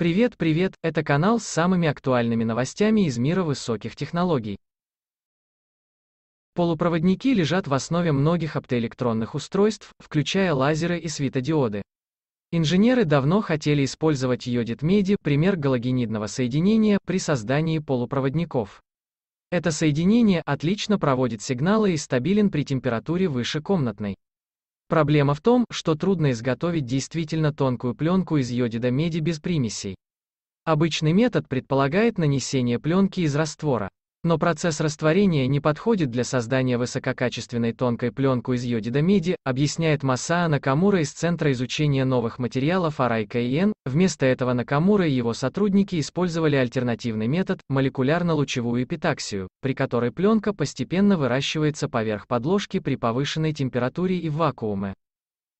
Привет, привет, это канал с самыми актуальными новостями из мира высоких технологий. Полупроводники лежат в основе многих оптоэлектронных устройств, включая лазеры и светодиоды. Инженеры давно хотели использовать йодит меди, пример галогенидного соединения, при создании полупроводников. Это соединение отлично проводит сигналы и стабилен при температуре выше комнатной. Проблема в том, что трудно изготовить действительно тонкую пленку из йодида меди без примесей. Обычный метод предполагает нанесение пленки из раствора. Но процесс растворения не подходит для создания высококачественной тонкой пленку из йодида меди, объясняет Масаа Накамура из Центра изучения новых материалов АРАЙКН. Вместо этого Накамура и его сотрудники использовали альтернативный метод – молекулярно-лучевую эпитаксию, при которой пленка постепенно выращивается поверх подложки при повышенной температуре и в вакууме.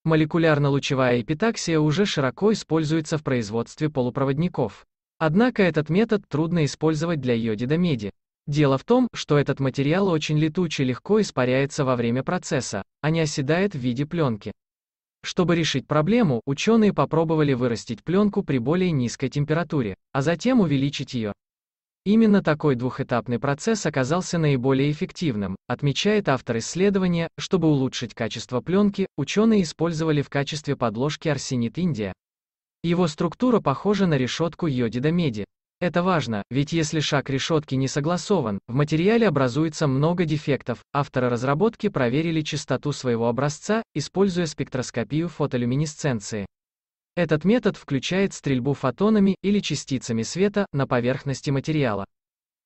Молекулярно-лучевая эпитаксия уже широко используется в производстве полупроводников. Однако этот метод трудно использовать для йодида меди. Дело в том, что этот материал очень летучий, и легко испаряется во время процесса, а не оседает в виде пленки. Чтобы решить проблему, ученые попробовали вырастить пленку при более низкой температуре, а затем увеличить ее. Именно такой двухэтапный процесс оказался наиболее эффективным, отмечает автор исследования, чтобы улучшить качество пленки, ученые использовали в качестве подложки арсенит Индия. Его структура похожа на решетку йодида меди, это важно, ведь если шаг решетки не согласован, в материале образуется много дефектов. Авторы разработки проверили частоту своего образца, используя спектроскопию фотолюминесценции. Этот метод включает стрельбу фотонами или частицами света на поверхности материала.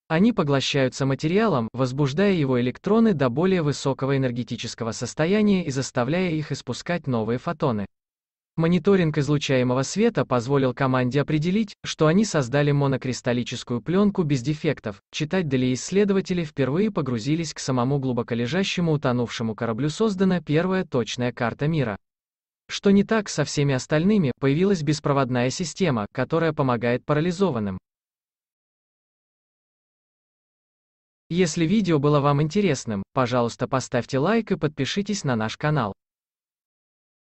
Они поглощаются материалом, возбуждая его электроны до более высокого энергетического состояния и заставляя их испускать новые фотоны. Мониторинг излучаемого света позволил команде определить, что они создали монокристаллическую пленку без дефектов. Читать далее исследователи впервые погрузились к самому глубоколежащему утонувшему кораблю создана первая точная карта мира. Что не так со всеми остальными, появилась беспроводная система, которая помогает парализованным. Если видео было вам интересным, пожалуйста поставьте лайк и подпишитесь на наш канал.